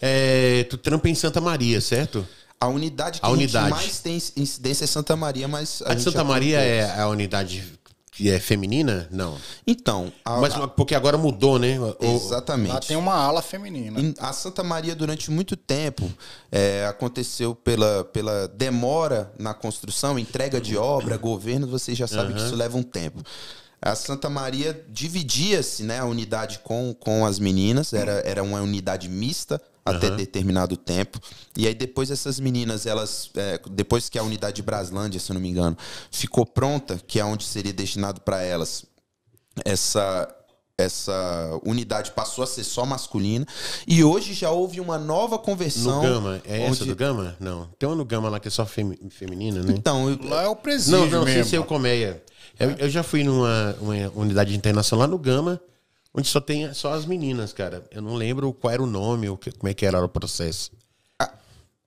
É, tu trampa em Santa Maria, certo? A unidade que a unidade. mais tem incidência é Santa Maria, mas. A, a de Santa Maria é a unidade que é feminina? Não. Então. A, mas porque agora mudou, né? Exatamente. Lá tem uma ala feminina. A Santa Maria, durante muito tempo, é, aconteceu pela, pela demora na construção, entrega de obra, governo, vocês já sabem uhum. que isso leva um tempo a Santa Maria dividia-se, né, a unidade com, com as meninas, era, era uma unidade mista até uhum. determinado tempo. E aí depois essas meninas, elas é, depois que a unidade de Braslândia, se eu não me engano, ficou pronta, que é onde seria destinado para elas essa essa unidade passou a ser só masculina. E hoje já houve uma nova conversão. No Gama, é onde... essa do Gama? Não. Tem uma no Gama lá que é só fem... feminina, né? Então, eu... lá é o presídio. Não, não, mesmo. sem ser é o Colmeia. Eu, eu, já fui numa unidade internacional lá no Gama, onde só tem só as meninas, cara. Eu não lembro qual era o nome, ou como é que era o processo.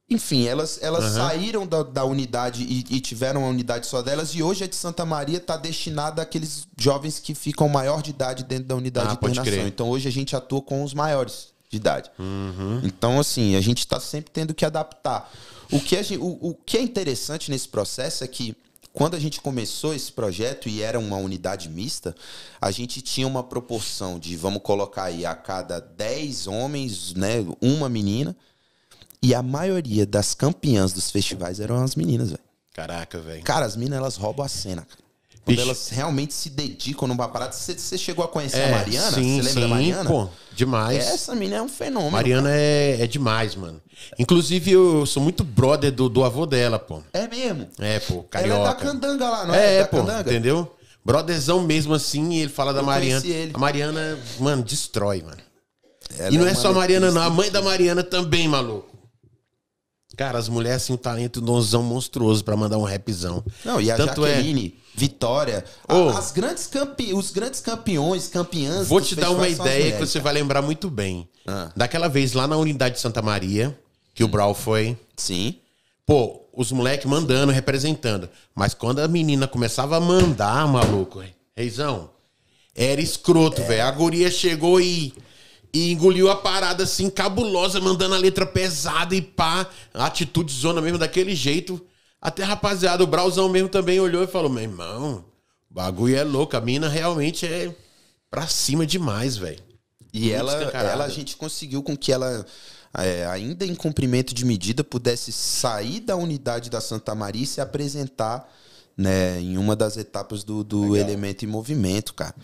Enfim, elas, elas uhum. saíram da, da unidade e, e, tiveram uma unidade só delas, e hoje a de Santa Maria está destinada àqueles jovens que ficam maior de idade dentro da unidade ah, de internação. Então hoje a gente atua com os maiores de idade. Uhum. Então, assim, a gente está sempre tendo que adaptar. O que, gente, o, o que é interessante nesse processo é que quando a gente começou esse projeto e era uma unidade mista, a gente tinha uma proporção de, vamos colocar aí, a cada 10 homens, né, uma menina. E a maioria das campeãs dos festivais eram as meninas, velho. Caraca, velho. Cara, as meninas elas roubam a cena, cara. Quando elas realmente se dedicam numa parada. Você chegou a conhecer é, a Mariana? Você lembra sim, da Mariana? Pô, demais. Essa menina é um fenômeno. Mariana é, é, demais, mano. Inclusive, eu sou muito brother do, do avô dela, pô. É mesmo? É, pô, carioca. Ela é da candanga lá, não é? É, pô, candanga. entendeu? Brotherzão mesmo assim, e ele fala eu da Mariana. Ele. A Mariana, mano, destrói, mano. Ela e não é, é só a Mariana, não. A mãe da Mariana também, maluco. Cara, as mulheres têm assim, um talento donzão monstruoso para mandar um rapzão. Não, e a Tanto é Jaqueline, é... Vitória, oh, as grandes campe... os grandes campeões, campeãs. Vou te dar uma ideia mulheres, que você cara. vai lembrar muito bem. Ah. Daquela vez lá na unidade de Santa Maria, que o Brawl foi. Sim. Pô, os moleques mandando, representando. Mas quando a menina começava a mandar, maluco, Reizão, era escroto, é. velho. A guria chegou e. E engoliu a parada assim, cabulosa, mandando a letra pesada e pá. Atitude zona mesmo, daquele jeito. Até rapaziada, o Brauzão mesmo também olhou e falou: Meu irmão, o bagulho é louco. A mina realmente é pra cima demais, velho. E ela, ela, a gente conseguiu com que ela, é, ainda em cumprimento de medida, pudesse sair da unidade da Santa Maria e se apresentar né, em uma das etapas do, do elemento em movimento, cara.